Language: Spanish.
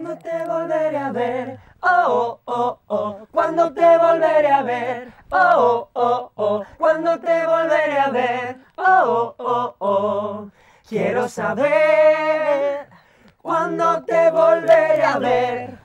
¿Cuándo te volveré a ver? Oh, oh, oh, oh, Cuando te volveré a ver? Oh, oh, oh, oh. Cuando te volveré a ver? Oh, oh, oh, oh, Quiero saber cuándo te volveré a ver.